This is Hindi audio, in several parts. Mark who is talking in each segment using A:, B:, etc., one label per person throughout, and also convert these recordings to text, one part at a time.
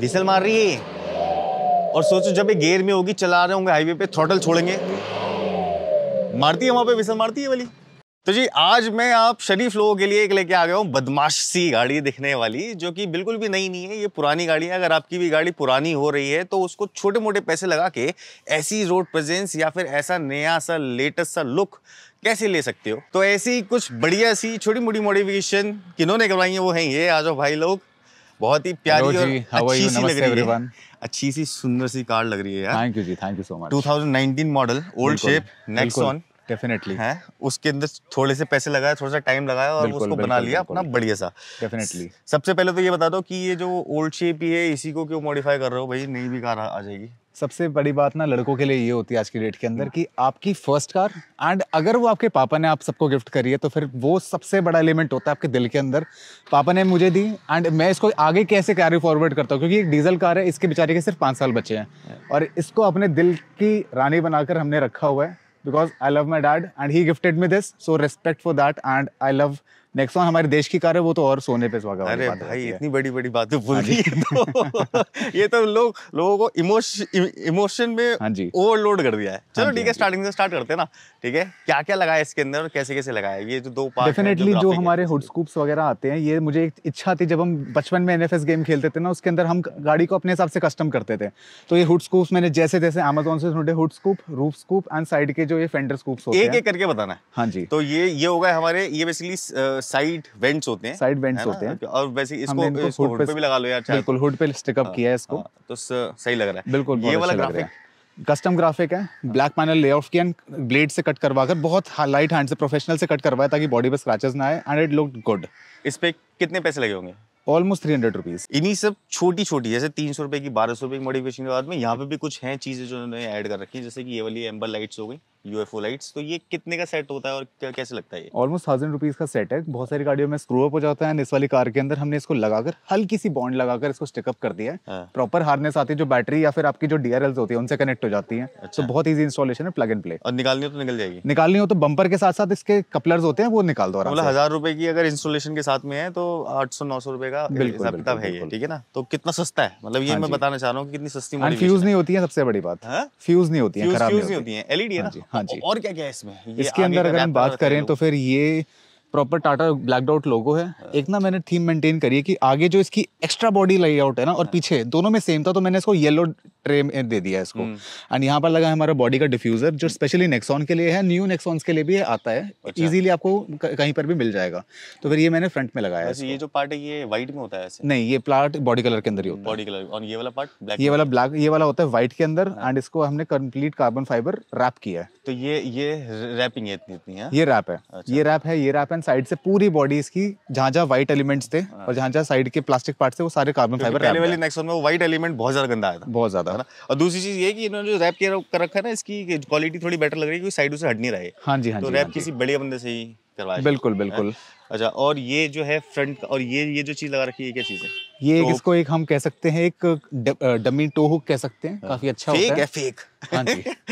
A: डीजल मार रही है और सोचो जब ये गेयर में होगी चला रहे होंगे हाईवे पे थ्रोटल छोड़ेंगे मारती है वहां पे विसल मारती है वाली तो जी आज मैं आप शरीफ लोगों के लिए एक लेके आ गया हूँ बदमाश सी गाड़ी दिखने वाली जो कि बिल्कुल भी नई नहीं है ये पुरानी गाड़ी है अगर आपकी भी गाड़ी पुरानी हो रही है तो उसको छोटे मोटे पैसे लगा के ऐसी रोड प्रेजेंस या फिर ऐसा नया सा लेटेस्ट सा लुक कैसे ले सकते हो तो ऐसी कुछ बढ़िया सी छोटी मोटी मॉडिफिकेशन किन्होंने करवाई है वो है ये आ जाओ भाई लोग बहुत ही प्यारी और अच्छी सी लग रही है अच्छी सी सुंदर सी कार लग रही है यार thank you ji thank you so much 2019 model old shape next one definitely है उसके अंदर थोड़े से पैसे लगाया थोड़ा सा टाइम लगाया और उसको बना लिया अपना बढ़िया सा डेफिनेटली सबसे पहले तो ये बता दो कि ये जो ओल्ड शेप ही है इसी को क्यों मॉडिफाई कर रहे हो भाई नई भी कार आ जाएगी
B: सबसे बड़ी बात ना लड़कों के लिए ये होती है आज की डेट के अंदर कि आपकी फर्स्ट कार एंड अगर वो आपके पापा ने आप सबको गिफ्ट करी है तो फिर वो सबसे बड़ा एलिमेंट होता है आपके दिल के अंदर पापा ने मुझे दी एंड मैं इसको आगे कैसे कैरी फॉरवर्ड करता हूँ क्योंकि एक डीजल कार है इसके बेचारे के सिर्फ पाँच साल बच्चे हैं और इसको अपने दिल की रानी बनाकर हमने रखा हुआ है because I love my dad and he gifted me this. So respect for that. And I love next one हमारे देश की कार है वो तो और सोने पे स्वागत अरे भाई इतनी
A: बड़ी बड़ी बातें बोल रही हाँ है तो ये तो लोग लोगों को इमोशन इमोशन में हाँ जी ओवरलोड कर दिया है हाँ चलो ठीक हाँ है स्टार्टिंग से स्टार्ट करते हैं ना ठीक है क्या क्या लगाया इसके अंदर और कैसे कैसे लगाया ये जो दो पार्ट डेफिनेटली जो हमारे
B: हुड स्कूप्स वगैरह आते हैं ये मुझे एक इच्छा थी जब हम बचपन में एन गेम खेलते थे ना उसके अंदर हम गाड़ी को अपने हिसाब से कस्टम करते थे तो ये हुड स्कूप्स मैंने जैसे जैसे अमेजोन से ढूंढे hood scoop roof scoop and side के जो ये फेंडर स्कूप्स होते हैं एक एक करके बताना है हाँ जी
A: तो ये ये होगा हमारे ये बेसिकली साइड वेंट्स होते हैं साइड वेंट्स होते हैं और वैसे इसको, इसको, इसको हुड पे, पे भी लगा लो यार बिल्कुल
B: हुड पे स्टिक अप हाँ, किया है इसको हाँ,
A: तो सही लग रहा है बिल्कुल ये वाला ग्राफिक
B: कस्टम ग्राफिक है ब्लैक पैनल ले ऑफ किया ब्लेड से कट करवा कर बहुत लाइट हैंड से प्रोफेशनल से कट करवाया ताकि बॉडी पे स्क्रैचेस ना आए एंड इट लुक गुड
A: इस पे कितने पैसे लगे होंगे ऑलमोस्ट थ्री हंड्रेड रुपीज इन्हीं सब छोटी छोटी जैसे तीन सौ रुपए की बारह सौ रुपए की मॉडिफिकेशन के बाद में यहाँ पे भी कुछ हैं चीजें जो उन्होंने ऐड कर रखी है जैसे कि ये वाली एम्बर लाइट्स हो गई यूएफओ लाइट्स तो ये कितने का सेट होता है और क्या कैसे लगता है
B: ऑलमोस्ट थाउजेंड रुपीज़ का सेट है बहुत सारी गाड़ियों में स्क्रू अप हो जाता है इस वाली कार के अंदर हमने इसको लगाकर हल्की सी बॉन्ड लगाकर इसको स्टिकअप कर दिया है हाँ। प्रॉपर हार्नेस आती है जो बैटरी या फिर आपकी जो डीआरएल होती है उनसे कनेक्ट हो जाती अच्छा। है अच्छा। तो बहुत ईजी इंस्टॉलेशन है प्लग एंड प्ले
A: और निकालनी हो तो निकल जाएगी
B: निकालनी हो तो बंपर के साथ साथ इसके कपलर्स होते हैं वो निकाल दो मतलब हज़ार
A: रुपए की अगर इंस्टॉलेशन के साथ में है तो आठ सौ नौ सौ रुपए का बिल्कुल है ठीक है ना तो कितना सस्ता है मतलब ये हाँ मैं बताना चाह रहा हूँ कितनी सस्ती फ्यूज नहीं
B: होती है सबसे बड़ी बात फ्यूज हाँ? नहीं होती है एलईडी है हाँ ना हाँ जी और क्या क्या इसमें इसके अंदर अगर हम बात करें तो फिर ये proper Tata black dot logo है एक ना मैंने थीम मेंटेन करी है कि आगे जो इसकी एक्स्ट्रा बॉडी लेआउट है ना और पीछे दोनों में सेम था तो मैंने इसको येलो ट्रे में दे दिया इसको एंड हम्म। यहाँ पर लगा है हमारा बॉडी का डिफ्यूजर जो स्पेशली नेक्सॉन के लिए है न्यू नेक्सॉन्स के लिए भी आता है इजीली अच्छा। आपको कहीं पर भी मिल जाएगा तो फिर ये मैंने फ्रंट में लगाया
A: ये जो पार्ट है ये व्हाइट में होता है
B: नहीं ये पार्ट बॉडी कलर के अंदर ही होता है
A: बॉडी कलर और ये वाला पार्ट ब्लैक ये वाला
B: ब्लैक ये वाला होता है व्हाइट के अंदर एंड हाँ। इसको हमने कम्प्लीट कार्बन फाइबर रैप किया है
A: तो ये ये रैपिंग है इतनी इतनी हाँ? ये रैप
B: अच्छा। है ये रैप है ये रैप है एंड साइड से पूरी बॉडी इसकी जहाँ जहाँ व्हाइट एलिमेंट्स थे हाँ। और जहाँ जहाँ साइड के प्लास्टिक पार्ट थे वो सारे कार्बन फाइबर पहले वाली
A: नेक्स्ट में वो व्हाइट एलिमेंट बहुत ज्यादा गंदा आया था बहुत ज्यादा और दूसरी चीज ये कि इन्होंने जो रैप किया कर रखा है ना इसकी क्वालिटी थोड़ी बेटर लग रही है क्योंकि साइड से हट नहीं रहे हाँ जी हाँ तो रैप हाँ किसी बड़े बंदे से ही करवाया बिल्कुल बिल्कुल अच्छा और ये जो है फ्रंट और ये ये जो चीज़ लगा रखी है क्या चीज़ है
B: ये एक इसको एक हम कह सकते हैं एक डमी टो हुक कह सकते हैं हाँ। काफी अच्छा फेक होता है, है फेक हाँ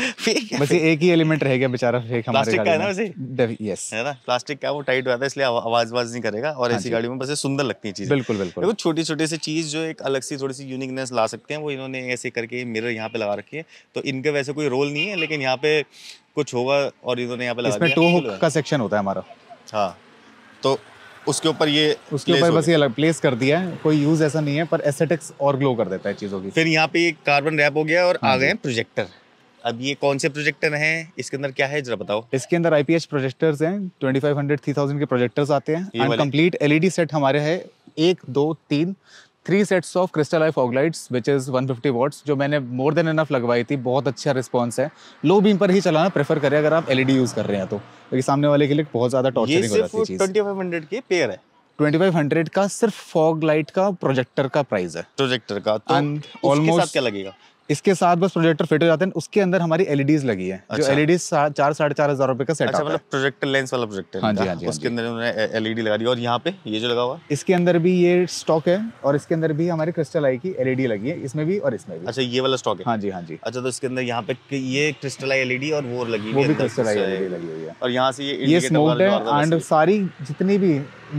B: जी फेक बस ये एक ही एलिमेंट रह गया बेचारा फेक हमारे प्लास्टिक का है ना
A: वैसे यस है ना प्लास्टिक का वो टाइट हुआ था इसलिए आवाज आवाज नहीं करेगा और हाँ ऐसी गाड़ी में बस सुंदर लगती है चीज
B: बिल्कुल बिल्कुल देखो
A: छोटी छोटी सी चीज जो एक अलग सी थोड़ी सी यूनिकनेस ला सकते हैं वो इन्होंने ऐसे करके मिरर यहाँ पे लगा रखी है तो इनका वैसे कोई रोल नहीं है लेकिन यहाँ पे कुछ होगा और इन्होंने यहाँ पे लगा टो हुक का
B: सेक्शन होता है हमारा
A: हाँ तो उसके ऊपर ये
B: उसके ऊपर बस ये अलग प्लेस कर दिया है कोई यूज ऐसा नहीं है पर एसेटिक्स और ग्लो कर देता है चीज़ों की फिर यहाँ पे ये कार्बन रैप हो गया
A: और हाँ आ गए प्रोजेक्टर अब ये कौन से प्रोजेक्टर हैं इसके अंदर क्या है जरा बताओ
B: इसके अंदर आईपीएच प्रोजेक्टर्स हैं 2500 3000 के प्रोजेक्टर्स आते हैं कंप्लीट एलईडी सेट हमारे है एक दो तीन three sets of crystal eye fog lights which is one fifty watts जो मैंने मोर देन इनफ लगवाई थी बहुत अच्छा रिस्पॉन्स है लो बीम पर ही चलाना प्रेफर करें अगर आप एलईडी यूज़ e कर रहे हैं तो क्योंकि तो सामने वाले के लिए बहुत ज़्यादा टॉर्चरिंग हो जाती है चीज़ 2500 के पेयर है 2500 का सिर्फ फॉग लाइट का प्रोजेक्टर का प्राइस है प्रोजेक्टर का तो ऑलमोस्ट क्या लगेगा इसके साथ बस प्रोजेक्टर फिट हो जाते हैं उसके अंदर हमारी एलईडीज e लगी है अच्छा। जो एलईडी e चार साढ़े चार हजार रुपए का सेट अच्छा, मतलब
A: प्रोजेक्टर लेंस वाला प्रोजेक्टर हाँ, हाँ जी हाँ जी उसके अंदर एलईडी e लगा दी और यहाँ पे ये जो लगा हुआ
B: इसके अंदर भी ये स्टॉक है और इसके अंदर भी हमारी क्रिस्टल आई की एलईडी लगी है इसमें भी और इसमें भी
A: अच्छा ये वाला स्टॉक है हाँ जी हाँ जी अच्छा तो इसके अंदर यहाँ पे ये क्रिस्टल आई एलईडी और वो लगी वो भी क्रिस्टल आई एलईडी लगी हुई है और यहाँ से ये स्मोक है एंड
B: सारी जितनी भी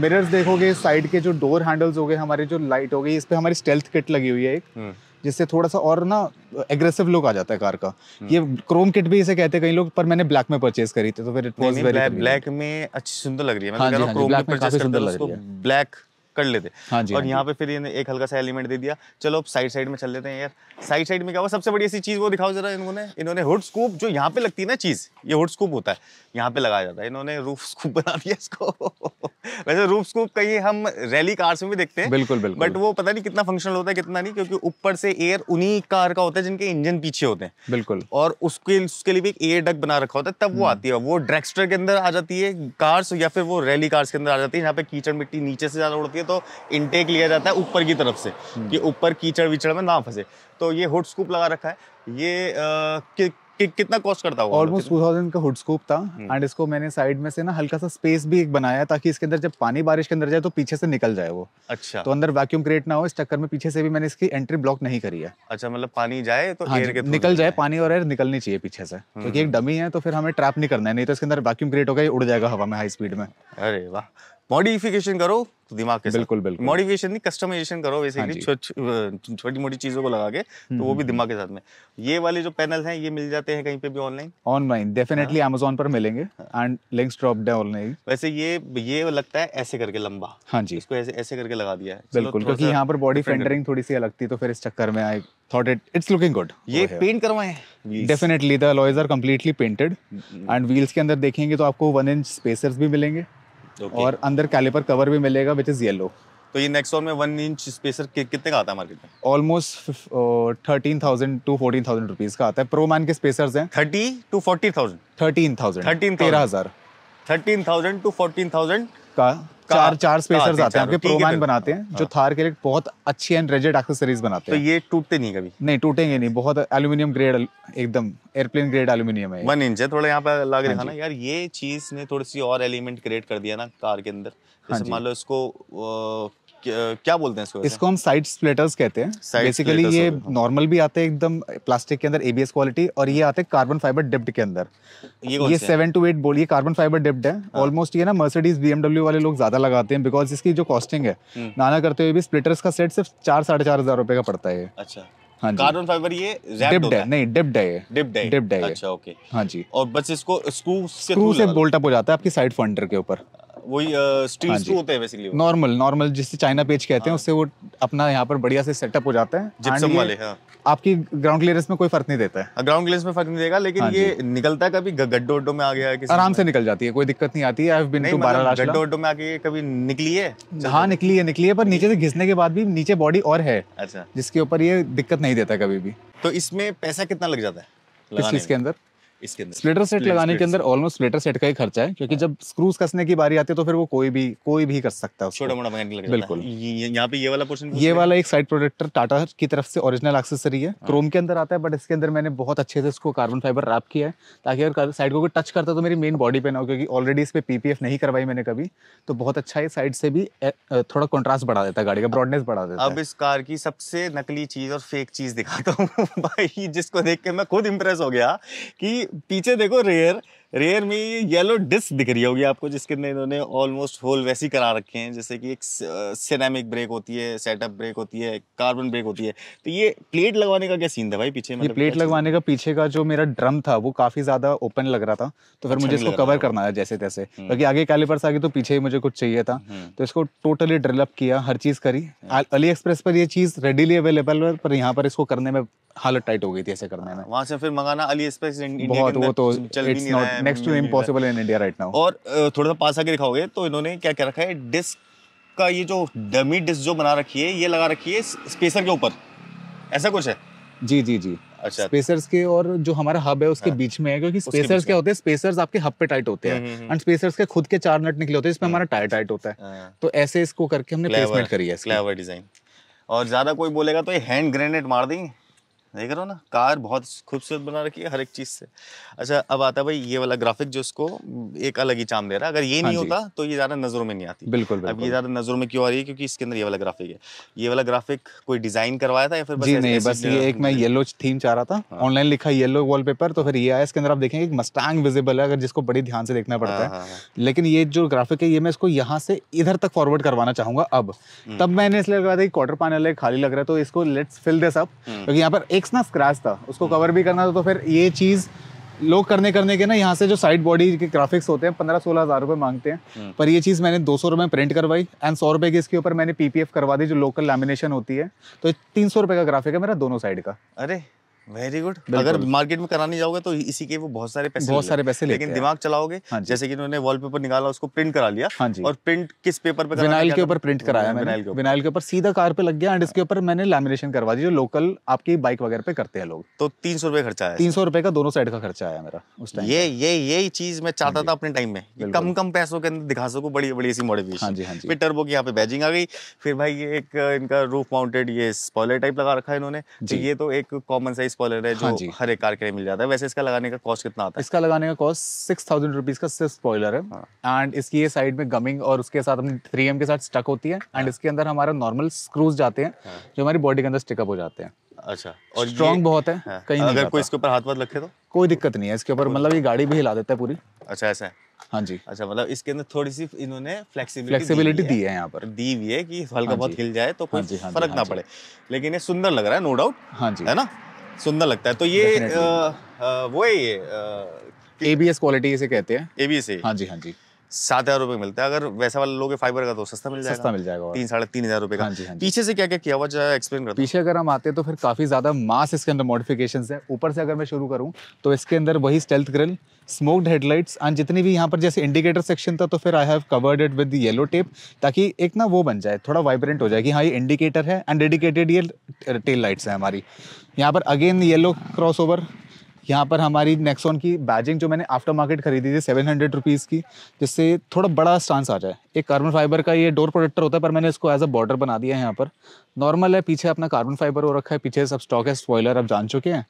B: मिरर्स देखोगे साइड के जो डोर हैंडल्स हो गए हमारे जो लाइट हो गई इस पे हमारी स्टेल्थ किट लगी हुई है एक हम्म। जिससे थोड़ा सा और ना एग्रेसिव लुक आ जाता है कार का ये क्रोम किट भी इसे कहते हैं कई लोग पर मैंने ब्लैक में परचेज करी थी तो फिर इट वाज वेरी ब्लैक
A: में अच्छी सुंदर लग रही है मैं कह रहा हूं क्रोम में परचेज कर ब्लैक कर लेते हाँ जी, और हाँ यहाँ पे फिर इन्हें एक हल्का सा एलिमेंट दे दिया चलो अब साइड साइड में चल लेते हैं यार साइड साइड में क्या हुआ सबसे बड़ी ऐसी चीज़ वो दिखाओ जरा इन्होंने इन्होंने हुड स्कूप जो यहाँ पे लगती है ना चीज़ ये हुड स्कूप होता है यहाँ पे लगाया जाता है इन्होंने रूफ स्कूप बना दिया इसको वैसे रूफ स्कूप कहीं हम रैली कार्स में भी देखते
B: हैं बिल्कुल बिल्कुल बट
A: वो पता नहीं कितना फंक्शनल होता है कितना नहीं क्योंकि ऊपर से एयर उन्हीं कार का होता है जिनके इंजन पीछे होते हैं बिल्कुल और उसके उसके लिए भी एक एयर डक बना रखा होता है तब वो हम्म। आती है वो ड्रैक्स्टर के अंदर आ जाती है कार्स या फिर वो रैली कार्स के अंदर आ जाती है जहाँ पे कीचड़ मिट्टी नीचे से ज़्यादा उड़ती है तो इनटेक लिया जाता है ऊपर की तरफ से हम्म। कि ऊपर कीचड़ विचड़ में ना फंसे तो ये हुड स्कूप लगा रखा है ये कि, कि, कितना कॉस्ट करता होगा ऑलमोस्ट टू
B: थाउजेंड का हुड स्कूप था एंड हम्म। इसको मैंने साइड में से ना हल्का सा स्पेस भी एक बनाया ताकि इसके अंदर जब पानी बारिश के अंदर जाए तो पीछे से निकल जाए वो अच्छा तो अंदर वैक्यूम क्रिएट ना हो इस चक्कर में पीछे से भी मैंने इसकी एंट्री ब्लॉक नहीं करी है
A: अच्छा मतलब पानी जाए तो हाँ, एयर के निकल
B: जाए पानी और एयर निकलनी चाहिए पीछे से हम्म, क्योंकि एक डमी है तो फिर हमें ट्रैप नहीं करना है नहीं तो इसके अंदर वैक्यूम क्रिएट होगा ये उड़ जाएगा हवा में हाई स्पीड में
A: अरे वाह मॉडिफिकेशन करो तो दिमाग के बिल्कुल बिल्कुल मॉडिफिकेशन नहीं कस्टमाइजेशन करो बेसिकली हाँ छोटी हाँ मोटी चीजों को लगा के तो वो भी हम्म, दिमाग के हम्म। साथ में ये वाले जो पैनल हैं ये मिल जाते हैं कहीं पे भी ऑनलाइन
B: ऑनलाइन डेफिनेटली अमेजोन पर मिलेंगे and links drop down online
A: वैसे ये ये लगता है ऐसे करके लंबा हाँ जी इसको ऐसे ऐसे करके लगा
B: दिया है बिल्कुल क्योंकि यहाँ पर बॉडी फेंडरिंग थोड़ी सी लगती है तो फिर इस चक्कर में I thought it it's looking good ये पेंट करवाए definitely the alloys are completely painted and wheels के अंदर देखेंगे तो आपको वन इंच स्पेसर्स भी मिलेंगे okay. और अंदर कैलिपर कवर भी मिलेगा विच इज़ येलो
A: तो ये नेक्सोन में वन इंच स्पेसर कि, कितने का आता है मार्केट में
B: almost thirteen thousand to fourteen thousand rupees का आता है प्रो मैन के स्पेसर है thirty to forty thousand thirteen thousand thirteen तेरह हजार
A: thirteen thousand to fourteen thousand का
B: चार चार स्पेसर्स हाँ, आते हैं आपके प्रोवाइन बनाते हैं जो हाँ। थार के लिए बहुत अच्छी एंड रेजेड एक्सेसरीज बनाते तो हैं
A: तो ये टूटते नहीं कभी
B: नहीं टूटेंगे नहीं बहुत एल्यूमिनियम ग्रेड एकदम एयरप्लेन ग्रेड एल्यूमिनियम है वन इंच है थोड़ा यहाँ पे लग रहा है हाँ ना
A: यार ये चीज ने थोड़ी सी और एलिमेंट क्रिएट कर दिया ना कार के अंदर जैसे मान लो इसको क्या बोलते हैं इसको इसको
B: हम साइड स्प्लिटर्स कहते हैं बेसिकली ये नॉर्मल भी आते हैं एकदम प्लास्टिक के अंदर एबीएस क्वालिटी और ये आते हैं कार्बन फाइबर डिप्ड के अंदर ये सेवन टू एट बोलिए कार्बन फाइबर डिप्ड है ऑलमोस्ट हाँ। ये ना मर्सिडीज बीएमडब्ल्यू वाले लोग ज्यादा लगाते हैं बिकॉज इसकी जो कॉस्टिंग है हम्म। नाना करते हुए भी स्प्लिटर्स का सेट सिर्फ चार साढ़े चार हजार रुपए का पड़ता है अच्छा
A: हाँ कार्बन फाइबर ये डिप्ड है
B: नहीं डिप्ड है डिप्ड है डिप्ड है अच्छा ओके हाँ जी
A: और बस इसको स्क्रू से बोल्ट अप
B: हो जाता है आपकी साइड फंडर के ऊपर
A: वही स्टील स्क्रू हाँ होते हैं बेसिकली
B: नॉर्मल नॉर्मल जिससे चाइना पेज कहते हैं हाँ। उससे वो अपना यहाँ पर बढ़िया से सेटअप हो जाता है जिप्सम वाले हाँ आपकी ग्राउंड क्लियरेंस में कोई फर्क नहीं देता है
A: ग्राउंड हाँ, क्लियरेंस में फर्क नहीं देगा लेकिन ये निकलता है कभी गड्ढो गड्ढो में आ गया है आराम से
B: निकल जाती है कोई दिक्कत नहीं आती है गड्ढो मतलब गड्ढो में आके कभी निकली है हाँ निकली है निकली है पर नीचे से घिसने के बाद भी नीचे बॉडी और है अच्छा जिसके ऊपर ये दिक्कत नहीं देता कभी भी तो इसमें पैसा कितना लग जाता है किस चीज के अंदर इसके अंदर स्प्लिटर सेट लगाने के अंदर ऑलमोस्ट स्प्लिटर सेट का ही खर्चा है क्योंकि हाँ। जब स्क्रूज कसने की बारी आती है तो फिर वो कोई भी कोई भी कर सकता है छोटा मोटा मैकेनिक लग बिल्कुल यहाँ
A: पे ये वाला पोर्शन ये
B: वाला एक साइड प्रोडक्टर टाटा की तरफ से ओरिजिनल एक्सेसरी है क्रोम हाँ। के अंदर आता है बट इसके अंदर मैंने बहुत अच्छे से इसको कार्बन फाइबर रैप किया है ताकि अगर साइड को टच करता तो मेरी मेन बॉडी पे ना हो क्योंकि ऑलरेडी इस पर पीपीएफ नहीं करवाई मैंने कभी तो बहुत अच्छा है साइड से भी थोड़ा कॉन्ट्रास्ट बढ़ा देता है गाड़ी का ब्रॉडनेस बढ़ा देता है अब
A: इस कार की सबसे नकली चीज और फेक चीज दिखाता हूँ भाई जिसको देख के मैं खुद इम्प्रेस हो गया कि पीछे देखो रेयर रेयर में ये येलो डिस्क दिख रही होगी आपको जिसके अंदर इन्होंने ऑलमोस्ट होल वैसी करा रखे हैं जैसे कि एक सिनेमिक ब्रेक होती है सेटअप ब्रेक होती है कार्बन ब्रेक होती है तो ये प्लेट लगवाने का क्या सीन था भाई पीछे ये प्लेट मतलब
B: लगवाने का पीछे का जो मेरा ड्रम था वो काफ़ी ज़्यादा ओपन लग रहा था तो फिर अच्छा मुझे इसको कवर करना था जैसे तैसे हम्म। क्योंकि आगे कैलिपर्स आगे तो पीछे ही मुझे कुछ चाहिए था हम्म। तो इसको टोटली डेवलप किया हर चीज़ करी अली अच्छा। एक्सप्रेस पर ये चीज़ रेडीली अवेलेबल है पर यहाँ पर इसको करने में हालत टाइट हो गई थी ऐसे करने में
A: वहां से फिर मंगाना अली एक्सप्रेस बहुत वो तो रहा है next to impossible
B: in India right now
A: और थोड़ा सा पास दिखाओगे तो इन्होंने क्या क्या रखा है डिस्क का ये जो डमी डिस्क जो बना रखी है ये लगा रखी है स्पेसर के ऊपर ऐसा कुछ है जी जी जी अच्छा
B: स्पेसर्स के और जो हमारा हब है उसके हाँ। बीच में है क्योंकि स्पेसर्स क्या होते हैं स्पेसर्स आपके हब पे टाइट होते हैं एंड हम्म, स्पेसर्स हम्म, हम्म। के खुद के चार नट निकले होते हैं जिसमें हाँ। हमारा टायर टाइट होता है हाँ। तो ऐसे इसको करके हमने प्लेसमेंट करी है
A: क्लेवर डिजाइन और ज्यादा कोई बोलेगा तो ये हैंड ग्रेनेड मार देंगे देख रहे हो ना कार बहुत खूबसूरत बना रखी है हर एक चीज़ से अच्छा अब आता है भाई ये वाला ग्राफिक जो इसको एक अलग ही चाम दे रहा है अगर ये हाँ नहीं होता तो ये ज़्यादा नज़रों में नहीं आती बिल्कुल, बिल्कुल। अब ये ज़्यादा नज़रों में क्यों आ रही है क्योंकि इसके अंदर ये वाला ग्राफिक है ये वाला ग्राफिक कोई डिज़ाइन करवाया था या फिर बस जी नहीं बस ये एक मैं येलो
B: थीम चाह रहा था ऑनलाइन हाँ। लिखा येलो वॉल तो फिर ये आया इसके अंदर आप देखेंगे मस्टांग विजिबल है अगर जिसको बड़ी ध्यान से देखना पड़ता हाँ, है लेकिन ये जो ग्राफिक है ये मैं इसको यहाँ से इधर तक फॉरवर्ड करवाना चाहूंगा अब हम्म। तब मैंने इसलिए लग था कि क्वार्टर पैनल है खाली लग रहा है तो इसको लेट्स फिल दिस अप क्योंकि यहाँ पर एक एक्स ना स्क्रैच था उसको कवर हम्म। भी करना था तो फिर ये चीज़ लोग करने करने के ना यहाँ से जो साइड बॉडी के ग्राफिक्स होते हैं पंद्रह सोलह हज़ार रुपये मांगते हैं हम्म। पर ये चीज़ मैंने दो सौ रुपये प्रिंट करवाई एंड सौ रुपये की इसके ऊपर मैंने पीपीएफ करवा दी जो लोकल लैमिनेशन होती है तो तीन सौ रुपये का ग्राफिक है मेरा दोनों साइड का अरे
A: वेरी गुड अगर मार्केट में कराने जाओगे तो इसी के वो बहुत सारे पैसे बहुत सारे पैसे लेकिन दिमाग चलाओगे हाँ जैसे कि उन्होंने वॉलपेपर निकाला उसको प्रिंट करा लिया हाँ और प्रिंट किस पेपर पे विनाइल हाँ, के ऊपर प्रिंट कराया मैंने विनाइल
B: के ऊपर सीधा कार पे लग गया एंड इसके ऊपर मैंने लैमिनेशन करवा दी जो लोकल आपकी बाइक वगैरह पे करते हैं लोग तो
A: तीन सौ रुपए खर्चा आया तीन
B: सौ रुपए का दोनों साइड का खर्चा आया मेरा उस टाइम ये ये यही
A: चीज मैं चाहता हाँ था अपने टाइम में कम कम पैसों के अंदर दिखा सको बड़ी बड़ी सी मॉडिफिकेशन हाँ जी हाँ जी फिर टर्बो की यहाँ पे बैजिंग आ गई फिर भाई ये एक इनका रूफ माउंटेड ये स्पॉलर टाइप लगा रखा है इन्होंने तो ये तो एक कॉमन साइज स्पॉलर है जो हाँ हर एक कार के लिए मिल जाता है वैसे इसका लगाने का कॉस्ट कितना आता
B: है इसका लगाने का कॉस्ट सिक्स थाउजेंड रुपीज का सिर्फ स्पॉयलर है एंड हाँ। इसकी ये साइड में गमिंग और उसके साथ अपनी थ्री के साथ स्टक होती है एंड हाँ। इसके अंदर हमारा नॉर्मल स्क्रूज जाते हैं हाँ। जो हमारी बॉडी के अंदर स्टिकअप हो जाते हैं
A: अच्छा और स्ट्रॉन्ग
B: बहुत है हाँ। कहीं अगर कोई
A: इसके ऊपर हाथ वाथ रखे तो
B: कोई दिक्कत नहीं है इसके ऊपर मतलब ये गाड़ी भी हिला देता है पूरी अच्छा ऐसा है हाँ
A: जी अच्छा मतलब इसके अंदर थोड़ी सी इन्होंने फ्लेक्सिबिलिटी फ्लेक्सिबिलिटी दी है यहाँ पर दी हुई है कि हल्का हाँ बहुत हिल जाए तो कोई हाँ हाँ फर्क हाँ ना पड़े लेकिन ये सुंदर लग रहा है नो डाउट हाँ जी है ना सुंदर लगता है तो ये आ, वो है ये
B: ए बी एस क्वालिटी इसे कहते हैं
A: ए बी एस हाँ जी हाँ जी सात हज़ार रुपए मिलता है अगर वैसा वाला लोगे फाइबर का तो सस्ता मिल जाएगा सस्ता मिल जाएगा तीन साढ़े तीन हज़ार रुपए का हाँ
B: जी, हाँ जी। पीछे से क्या क्या किया हुआ एक्सप्लेन कर पीछे अगर हम आते तो फिर काफ़ी ज़्यादा मास इसके अंदर मॉडिफिकेशन है ऊपर से अगर मैं शुरू करूँ तो इसके अंदर वही stealth grille smoked headlights and जितनी भी यहाँ पर जैसे इंडिकेटर सेक्शन था तो फिर I have covered it with yellow tape ताकि एक ना वो बन जाए थोड़ा वाइब्रेंट हो जाए कि हाँ ये इंडिकेटर है एंड डेडिकेटेड ये टेल लाइट्स हैं हमारी यहाँ पर अगेन येलो क्रॉस ओवर यहाँ पर हमारी नेक्सोन की बैजिंग जो मैंने आफ्टर मार्केट खरीदी थी सेवन हंड्रेड रुपीज़ की जिससे थोड़ा बड़ा स्टांस आ जाए एक कार्बन फाइबर का ये डोर प्रोटेक्टर होता है पर मैंने इसको एज अ बॉर्डर बना दिया है यहाँ पर नॉर्मल है पीछे अपना कार्बन फाइबर हो रखा है पीछे सब स्टॉक है स्पॉयलर आप जान चुके हैं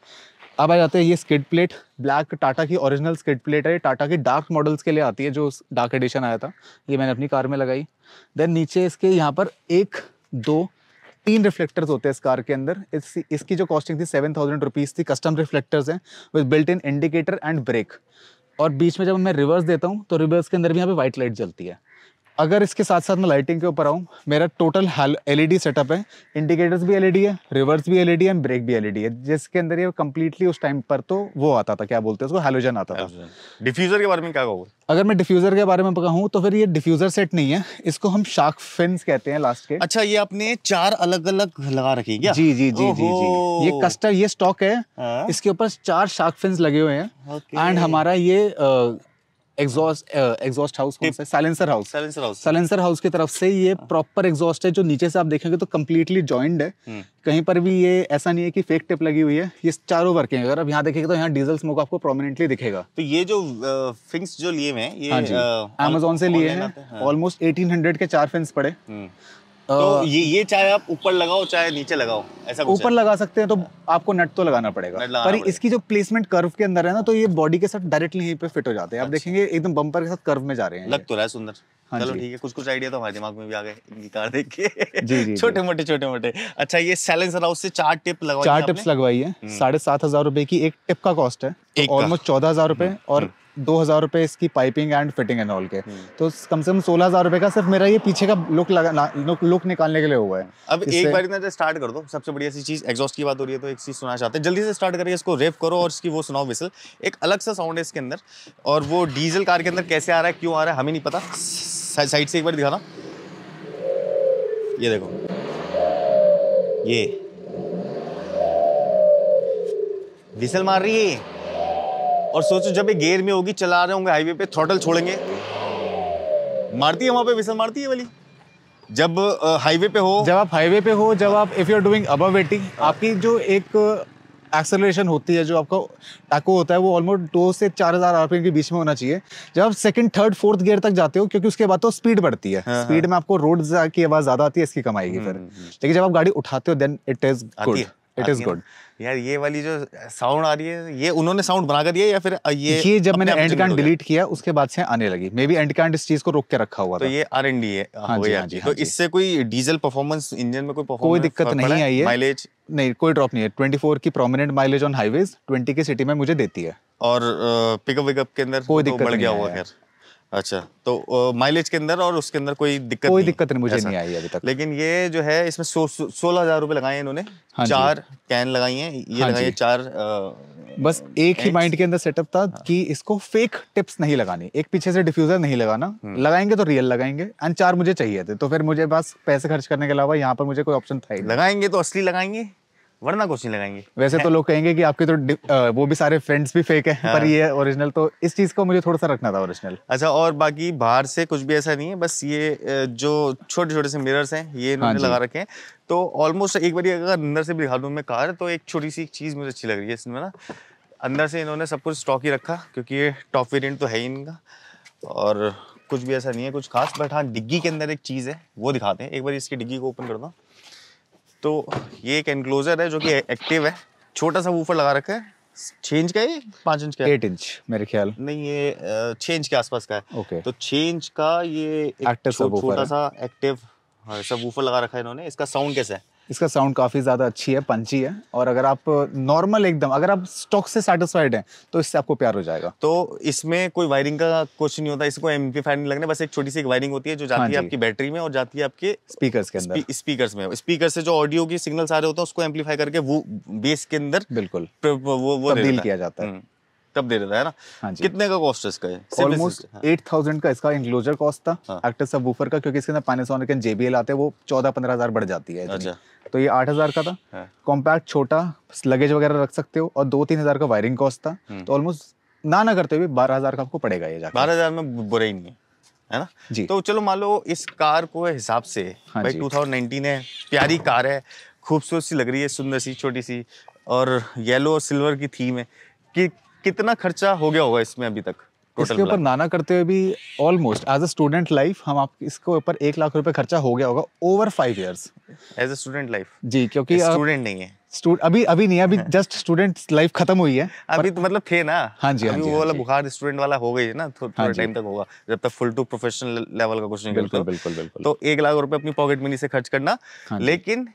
B: अब आ जाते हैं ये स्किड प्लेट ब्लैक टाटा की ओरिजिनल स्किड प्लेट है ये टाटा की डार्क मॉडल्स के लिए आती है जो डार्क एडिशन आया था ये मैंने अपनी कार में लगाई देन नीचे इसके यहाँ पर एक दो तीन रिफ्लेक्टर्स होते हैं इस कार के अंदर इस इसकी जो कॉस्टिंग थी सेवन थाउजेंड रुपीज़ थी कस्टम रिफ्लेक्टर्स हैं with built in indicator and brake और बीच में जब मैं रिवर्स देता हूँ तो रिवर्स के अंदर भी यहाँ पे व्हाइट लाइट जलती है अगर इसके साथ साथ मैं लाइटिंग के ऊपर आऊँ मेरा टोटल एलईडी सेटअप है इंडिकेटर्स भी एलईडी है रिवर्स भी एलईडी एंड ब्रेक भी एलईडी है जिसके अंदर ये कम्प्लीटली उस टाइम पर तो वो आता था क्या बोलते हैं उसको हेलोजन आता था
A: डिफ्यूजर के बारे में क्या कहो
B: अगर मैं डिफ्यूजर के बारे में कहूँ तो फिर ये डिफ्यूजर सेट नहीं है इसको हम शार्क फिन्स कहते हैं लास्ट के अच्छा ये अपने चार अलग अलग लगा रखी क्या जी जी जी जी जी ये कस्टर ये स्टॉक है हाँ। इसके ऊपर चार शार्क फिन्स लगे हुए हैं एंड हमारा ये exhaust house silencer house silencer house silencer house की तरफ से ये प्रॉपर हाँ। एग्जॉस्ट है जो नीचे से आप देखेंगे तो कम्प्लीटली ज्वाइंट है हम्म। कहीं पर भी ये ऐसा नहीं है कि फेक टिप लगी हुई है ये चारों वर्क है अगर आप यहाँ देखेंगे तो यहाँ डीजल स्मोक आपको प्रोमिनेंटली दिखेगा
A: तो ये जो फिंग्स uh, जो लिए हुए हैं ये अमेजोन हाँ uh, से लिए हैं
B: ऑलमोस्ट एटीन हाँ। के चार फिंस पड़े हम्म। तो ये ये
A: चाहे आप ऊपर लगाओ चाहे नीचे लगाओ ऐसा ऊपर लगा
B: सकते हैं तो आपको नट तो लगाना पड़ेगा लगाना पर पड़ेगा। इसकी जो प्लेसमेंट कर्व के अंदर है ना तो ये बॉडी के साथ डायरेक्टली यहीं पे फिट हो जाते हैं आप अच्छा। देखेंगे एकदम बम्पर के साथ कर्व में जा रहे हैं
A: लग तो रहा है सुंदर हाँ चलो ठीक है कुछ कुछ आइडिया तो हमारे दिमाग में भी आ गए इनकी कार देख के छोटे मोटे छोटे मोटे अच्छा ये सैलेंसर हाउस से चार टिप लगवाई चार टिप्स लगवाई है हम्म। साढ़े
B: सात हजार रुपए की एक टिप का कॉस्ट है ऑलमोस्ट तो चौदह हजार रुपए हम्म। और हम्म। दो हज़ार रुपए इसकी piping and fitting and all के हम्म। तो कम से कम सोलह हज़ार रुपए का सिर्फ मेरा ये पीछे का लुक लगा लुक निकालने के लिए हुआ है अब एक बार
A: इतना स्टार्ट कर दो सबसे बढ़िया सी चीज़ एग्जॉस्ट की बात हो रही है तो एक चीज़ सुना चाहते हैं जल्दी से स्टार्ट करिए इसको रेप करो और इसकी वो सुनाओ विसल एक अलग सा साउंड है इसके अंदर और वो डीजल कार के अंदर कैसे आ रहा है क्यों आ रहा है हमें नहीं पता साइड से एक बार दिखाना ये देखो ये विसल मार रही है और सोचो जब ये गेयर में होगी चला रहे होंगे हाईवे पे थ्रोटल छोड़ेंगे
B: मारती है वहां पे विसल मारती है वाली जब हाईवे पे हो जब आप हाईवे पे हो जब आप if you are doing above 80 आपकी जो एक एक्सेलरेशन होती है जो आपका टैको होता है वो ऑलमोस्ट दो से चार हज़ार आरपीएम के बीच में होना चाहिए जब आप सेकंड थर्ड फोर्थ गियर तक जाते हो क्योंकि उसके बाद तो स्पीड बढ़ती है हाँ, स्पीड हाँ। में आपको रोड की आवाज़ ज़्यादा आती है इसकी कमाएगी हम्म, फिर हम्म, हम्म। लेकिन जब आप गाड़ी उठाते हो then it is good it is good
A: यार ये वाली जो साउंड आ रही है ये उन्होंने साउंड बनाकर दिया या फिर ये ये जब मैंने एंड कांड डिलीट
B: किया उसके बाद से आने लगी मे बी एंड कांड इस चीज को रोक के रखा हुआ तो
A: ये आर एन डी है हाँ हाँ तो हाँ इससे कोई डीजल परफॉर्मेंस इंजन में कोई कोई दिक्कत नहीं आई है माइलेज
B: नहीं कोई ड्रॉप नहीं है ट्वेंटी फोर की prominent mileage on highways twenty की सिटी में मुझे देती है
A: और पिकअप विकअप के अंदर कोई तो दिक्कत बढ़ गया हुआ है अच्छा तो माइलेज के अंदर और उसके अंदर कोई दिक्कत कोई दिक्कत नहीं मुझे नहीं आई अभी तक लेकिन ये जो है इसमें सोलह हजार रुपए लगाए इन्होंने हाँ चार कैन लगाई हैं ये हाँ लगाई चार आ,
B: बस एक ही माइंड के अंदर सेटअप था हाँ। कि इसको फेक टिप्स नहीं लगानी एक पीछे से डिफ्यूजर नहीं लगाना हम्म। लगाएंगे तो रियल लगाएंगे एंड चार मुझे चाहिए थे तो फिर मुझे बस पैसे खर्च करने के अलावा यहाँ पर मुझे कोई ऑप्शन था ही लगाएंगे तो असली लगाएंगे
A: वरना कुछ नहीं लगाएंगे वैसे तो लोग
B: कहेंगे कि आपके तो वो भी सारे फ्रेंड्स भी फेक है पर हाँ। ये ओरिजिनल तो इस चीज को मुझे थोड़ा सा रखना था ओरिजिनल
A: अच्छा और बाकी बाहर से कुछ भी ऐसा नहीं है बस ये जो छोटे छोटे से मिरर्स हैं ये इन्होंने हाँ लगा रखे हैं तो ऑलमोस्ट एक बार अगर अंदर से भी दिखा दूँ मैं कार तो एक छोटी सी चीज मुझे अच्छी लग रही है इसमें ना अंदर से इन्होंने सब कुछ स्टॉक ही रखा क्योंकि ये टॉप वेरियंट तो है ही इनका और कुछ भी ऐसा नहीं है कुछ खास बट हाँ डिग्गी के अंदर एक चीज़ है वो दिखाते हैं एक बार इसकी डिग्गी को ओपन कर दो तो ये एक एनक्लोजर है जो कि एक्टिव है छोटा सा वूफर लगा रखा है छः इंच का ही पांच इंच का एट
B: इंच मेरे ख्याल
A: नहीं ये छह इंच के आसपास का है ओके okay. तो छः इंच का ये छोटा सा एक्टिव सब वूफर लगा रखा है इन्होंने इसका साउंड कैसा है
B: इसका साउंड काफ़ी ज़्यादा अच्छी है पंची है और अगर आप नॉर्मल एकदम अगर आप स्टॉक से सेटिस्फाइड हैं तो इससे आपको प्यार हो जाएगा
A: तो इसमें कोई वायरिंग का कुछ नहीं होता इसको एम्पलीफायर नहीं लगने बस एक छोटी सी वायरिंग होती है जो जाती हाँ है आपकी बैटरी में और जाती है आपके
B: स्पीकर के अंदर
A: स्पीकर में स्पीकर से जो ऑडियो की सिग्नल रहे होता है उसको एम्पलीफाई करके वो बेस के अंदर बिल्कुल वो वो किया जाता है हम्म। तब दे देता है ना हाँ जी कितने का कॉस्ट है इसका ऑलमोस्ट
B: एट थाउजेंड का इसका इंक्लोजर कॉस्ट था एक्टर हाँ। सब वूफर का क्योंकि इसके अंदर पैनासोनिक एंड जेबीएल आते हैं वो चौदह पंद्रह हजार बढ़ जाती है अच्छा तो ये आठ हजार का था कॉम्पैक्ट हाँ। छोटा लगेज वगैरह रख सकते हो और दो तीन हजार का वायरिंग कॉस्ट था हम्म। तो ऑलमोस्ट ना ना करते हुए बारह हजार का आपको पड़ेगा ये
A: बारह हजार में बुरे ही नहीं है है ना जी तो चलो मान लो इस कार को हिसाब से हाँ भाई 2019 है प्यारी कार है खूबसूरत सी लग रही है सुंदर सी छोटी सी और येलो और सिल्वर की थीम है कि कितना खर्चा हो गया होगा इसमें अभी तक इसके ऊपर
B: नाना करते हुए भी almost as a student life हम आप इसके ऊपर एक लाख रुपए खर्चा हो गया होगा over five years
A: as a student life जी
B: क्योंकि स्टूडेंट नहीं है अभी अभी नहीं अभी जस्ट स्टूडेंट लाइफ खत्म हुई है
A: अभी तो मतलब थे ना हाँ जी हाँ वो हाँ वाला बुखार स्टूडेंट वाला हो गई है ना थोड़ा हाँ टाइम तक होगा जब तक फुल टू प्रोफेशनल लेवल का कुछ नहीं बिल्कुल बिल्कुल बिल्कुल तो एक लाख रुपए अपनी पॉकेट मनी से खर्च करना हाँ लेकिन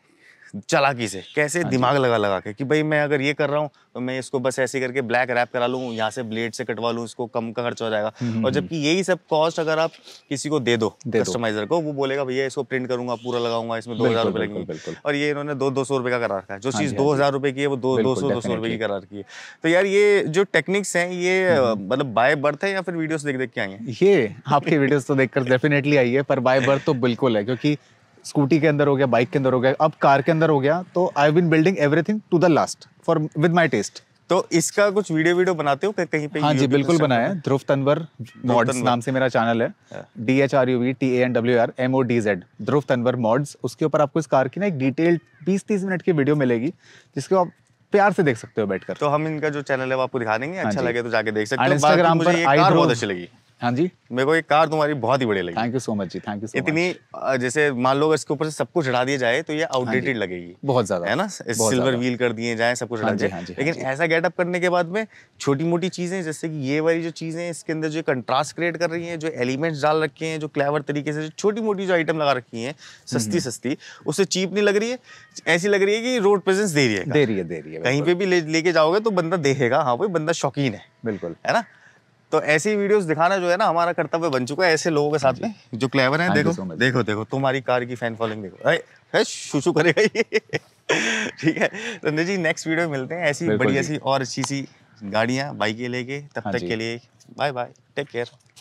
A: चलाकी से कैसे हाँ दिमाग लगा लगा के कि भाई मैं अगर ये कर रहा हूँ तो मैं इसको बस ऐसे करके ब्लैक रैप करा लूँ यहाँ से ब्लेड से कटवा लूँ इसको कम का खर्चा हो जाएगा हम्म, हम्म, और जबकि हम्म। यही सब कॉस्ट अगर आप किसी को दे दो कस्टमाइजर को वो बोलेगा भैया इसको प्रिंट करूंगा पूरा लगाऊंगा इसमें दो हजार रुपये लगेंगे और ये इन्होंने दो दो सौ रुपये का करा रखा है जो हाँ चीज़ दो हाँ हजार रुपये की है वो दो दो सौ दो सौ रुपये की करा रखी है तो यार ये जो टेक्निक्स है ये मतलब बाय बर्थ है या फिर वीडियो देख देख के आई है
B: ये आपकी वीडियो तो देखकर डेफिनेटली आई है पर बाय बर्थ तो बिल्कुल है क्योंकि स्कूटी के अंदर हो गया बाइक के अंदर हो गया अब कार के अंदर हो गया तो I been building everything to the last for with my test तो इसका कुछ वीडियो वीडियो बनाते हो कहीं पे हाँ जी बिल्कुल बनाया है ध्रुव तनवर मॉड्स नाम से मेरा चैनल है D H R U V T N W R M O D Z Dhruv Tanwar mods उसके ऊपर आपको इस कार की ना एक डिटेल्ड बीस तीस मिनट की वीडियो मिलेगी जिसको आप प्यार से देख सकते हो बैठकर तो हम इनका
A: जो चैनल है वो आपको दिखा देंगे हाँ अच्छा लगे तो जाके देख सकते हो इंस्टाग्राम पर आई बहुत अच्छी लगी हाँ जी मेरे को ये कार तुम्हारी बहुत ही बढ़िया लगी थैंक यू सो मच जी थैंक यू so इतनी जैसे मान लो इसके ऊपर से सब कुछ चढ़ा दिया जाए तो ये आउटडेटेड हाँ लगेगी बहुत ज्यादा है ना सिल्वर व्हील कर दिए जाए सब कुछ हाँ हाँ, हाँ लेकिन ऐसा गेटअप करने के बाद में छोटी मोटी चीजें जैसे कि ये वाली जो चीजें इसके अंदर जो कंट्रास्ट क्रिएट कर रही है जो एलिमेंट्स डाल रखे हैं जो क्लेवर तरीके से छोटी मोटी जो आइटम लगा रखी है सस्ती सस्ती उससे चीप नहीं लग रही है ऐसी लग रही है कि रोड प्रेजेंस दे रही है दे रही है दे रही है कहीं पे भी लेके जाओगे तो बंदा देखेगा हाँ भाई बंदा शौकीन है बिल्कुल है ना तो ऐसी वीडियोस दिखाना जो है ना हमारा कर्तव्य बन चुका है ऐसे लोगों के साथ में जो क्लेवर हैं हाँ देखो देखो, देखो देखो तुम्हारी कार की फैन फॉलोइंग देखो अरे शूशू करेगा ठीक है रंधे जी नेक्स्ट वीडियो में मिलते हैं ऐसी बड़ी ऐसी और अच्छी सी गाड़ियाँ बाइकें लेके तब हाँ तक के लिए बाय बाय टेक केयर